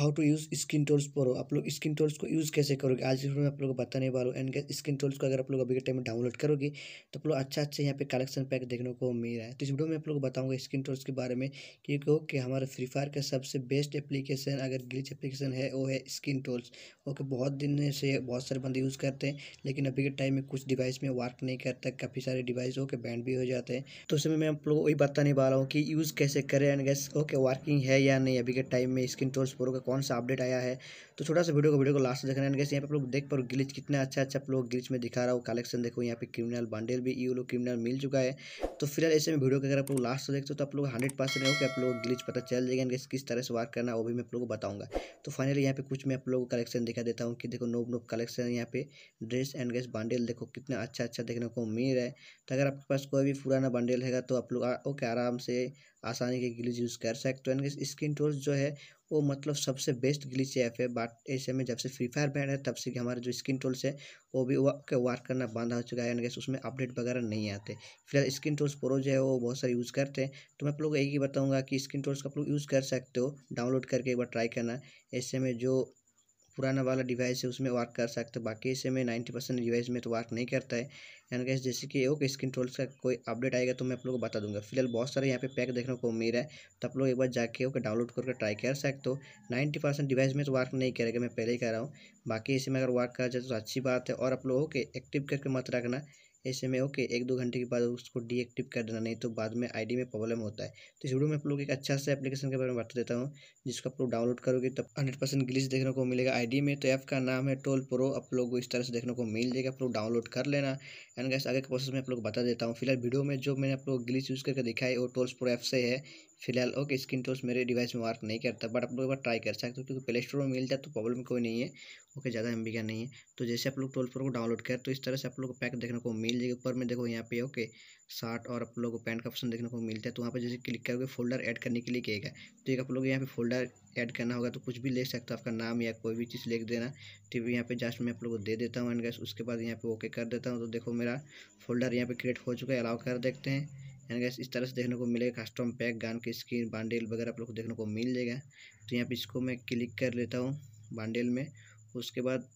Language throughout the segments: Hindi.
how to use skin tools पढ़ो आप लोग स्किन टोल्स को यूज़ कैसे करोगे आज में आप लोग को बताने वाला हूँ एंड स्किन टोल्स को अगर आप लोग अभी के टाइम में डाउनलोड करोगे तो आप लोग अच्छा अच्छा यहाँ पे कलेक्शन पैक देखने को मिल रहा है तो इस वीडियो में आप लोग बताऊँगा स्किन टोल्स के बारे में कि कहो हमारे फ्री फायर का सबसे बेस्ट एप्लीकेशन अगर ग्लिच एप्लीकेशन है वो है स्किन टोल्स ओके बहुत दिन से बहुत सारे बंदे यूज़ करते हैं लेकिन अभी के टाइम में कुछ डिवाइस में वर्क नहीं करता काफ़ी सारे डिवाइस ओके बैंड भी हो जाते हैं तो उसमें मैं आप लोग वही बताने वाला हूँ कि यूज़ कैसे करें एंड गैस ओके वर्किंग है या नहीं अभी के टाइम में स्किन टोल्स पर का कौन सा अपडेट आया है तो छोटा सा वीडियो को वीडियो को लास्ट देखना है यहाँ पर आप लोग देख पाओ ग्लिच कितना अच्छा अच्छा आप लोग ग्लिच में दिखा रहा हूँ कलेक्शन देखो यहाँ पे क्रिमिनल बंडल भी यू लोग क्रिमिनल मिल चुका है तो फिलहाल ऐसे में वीडियो के अगर आप लोग लास्ट देखते हो तो आप लोग हंड्रेड परसेंट हो कि आप लोग ग्लिच पता चल जाएगा किस तरह से वर्क करना वो भी मैं आप लोग को बताऊंगा तो फाइनली यहाँ पे कुछ मैं आप लोग को कलेक्शन दिखा देता हूँ कि देखो नोब नोब कलेक्शन यहाँ पे ड्रेस एंड गैस बंडल देखो कितना अच्छा अच्छा देखने को मिल रहा है तो अगर आपके पास कोई भी पुराना बंडल है तो आप लोग ओके आराम से आसानी के ग्लिच यूज़ कर सकते हो एंड स्क्रीन टोर्स जो है वो मतलब सबसे बेस्ट ग्लिच ऐप है बट ऐसे में जब से फ्री फायर बैंड है तब से हमारे जो स्क्रीन टोल्स है वो भी वर्क करना बंद हो चुका है एंड कि उसमें अपडेट वगैरह नहीं आते फिलहाल स्क्रीन टोल्स प्रो जो है वो बहुत सारे यूज़ करते हैं तो मैं आप लोग को यही बताऊँगा कि स्क्रीन टोल्स का आप लोग यूज़ कर सकते हो डाउनलोड करके एक बार ट्राई करना ऐसे में जो पुराना वाला डिवाइस है उसमें वर्क कर सकते हो बाकी इसे में नाइन्टी परसेंट डिवाइस में तो वर्क नहीं करता है एंड गैस जैसे कि ओके स्क्रीन टोल्स का कोई अपडेट आएगा तो मैं आप लोग को बता दूंगा फिलहाल बहुत सारे यहाँ पे पैक देखने को मिल रहा है तो आप लोग एक बार जाके ओके डाउनलोड करके ट्राई कर सकते हो नाइन्टी परसेंट डिवाइस में तो वर्क नहीं करेगा मैं पहले ही कह रहा हूँ बाकी इसे में अगर वर्क कर जाए तो अच्छी बात है और आप लोगों के एक्टिव करके मत रखना ऐसे में ओके एक दो घंटे के बाद उसको डीएक्टिव कर देना नहीं तो बाद में आईडी में प्रॉब्लम होता है तो इस वीडियो में आप लोग एक अच्छा सा एप्लीकेशन के बारे में बता देता हूँ जिसको आप लोग डाउनलोड करोगे तब हंड्रेड परसेंट ग्लिच देखने को मिलेगा आईडी में तो ऐप का नाम है टोल प्रो आप लोग इस तरह से देखने को मिल जाएगा आप लोग डाउनलोड कर लेना एंड गैस आगे के प्रोसेस में आप लोग बता देता हूँ फिलहाल वीडियो में जो मैंने आप लोग ग्लिच यूज़ करके दिखाई वो टोल्स प्रो ऐप से है फिलहाल ओके स्क्रीन टॉच तो मेरे डिवाइस में वर्क नहीं करता बट आप लोग एक बार ट्राई कर सकते हो क्योंकि प्ले स्टोर में मिल जाए तो प्रॉब्लम कोई नहीं है ओके ज़्यादा एम का नहीं है तो जैसे आप लोग ट्वेल्व प्रो को डाउनलोड करें तो इस तरह से आप लोग को पैक देखने को मिल जाएगी ऊपर में देखो यहाँ पे ओके शर्ट और आप लोग को पैंट का ऑप्शन देखने को मिलता है तो वहाँ पर जैसे क्लिक करोगे फोल्डर एड करने के लिए कहेगा तो एक आप लोग यहाँ पे फोल्डर ऐड करना होगा तो कुछ भी ले सकते हो आपका नाम या कोई भी चीज़ लिख देना तो भी यहाँ पे जस्ट मैं आप लोग को दे देता हूँ एंड गैस उसके बाद यहाँ पे ओके कर देता हूँ तो देखो मेरा फोल्डर यहाँ पे क्रिएट हो चुका है अलाउ कर देखते हैं एंड गैस इस तरह से देखने को मिलेगा कस्टम पैक गान की स्किन बांडेल वगैरह आप लोग को देखने को मिल जाएगा तो यहाँ पे इसको मैं क्लिक कर लेता हूँ बांडेल में उसके बाद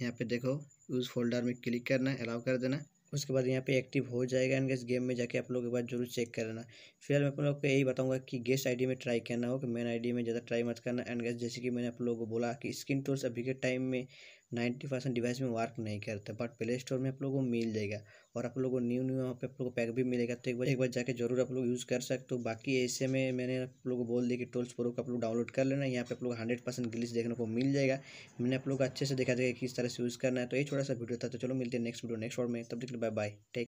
यहाँ पे देखो उस फोल्डर में क्लिक करना अलाउ कर देना उसके बाद यहाँ पे एक्टिव हो जाएगा एंड गैस गेम में जाके आप लोग एक बार जरूर चेक कर लेना फिलहाल मैं आप लोग को यही बताऊंगा कि गेस्ट आईडी में ट्राई करना हो कि मेन आईडी में ज़्यादा ट्राई मत करना एंड गैस जैसे कि मैंने आप लोगों को बोला कि स्किन टोर्स अभी के टाइम में नाइन्टी परसेंट डिवाइस में वर्क नहीं करता बट प्ले स्टोर में आप लोगों को मिल जाएगा और आप लोगों को न्यू न्यू यहाँ पे आप लोगों को पैक भी मिलेगा तो एक बार एक बार जाके जरूर आप लोग यूज़ कर सकते हो बाकी ऐसे में मैंने आप लोगों को बोल दिया कि टोल्स प्रो को आप लोग डाउनलोड कर लेना यहाँ पे आप लोग हंड्रेड परसेंट ग्लिच देखने को मिल जाएगा मैंने आप लोग अच्छे से देखा जाएगा किस तरह से यूज़ करना है तो ये छोटा सा वीडियो था तो चलो मिलते हैं नेक्स्ट वीडियो नेक्स्ट और में तब लो बाय बाय टेक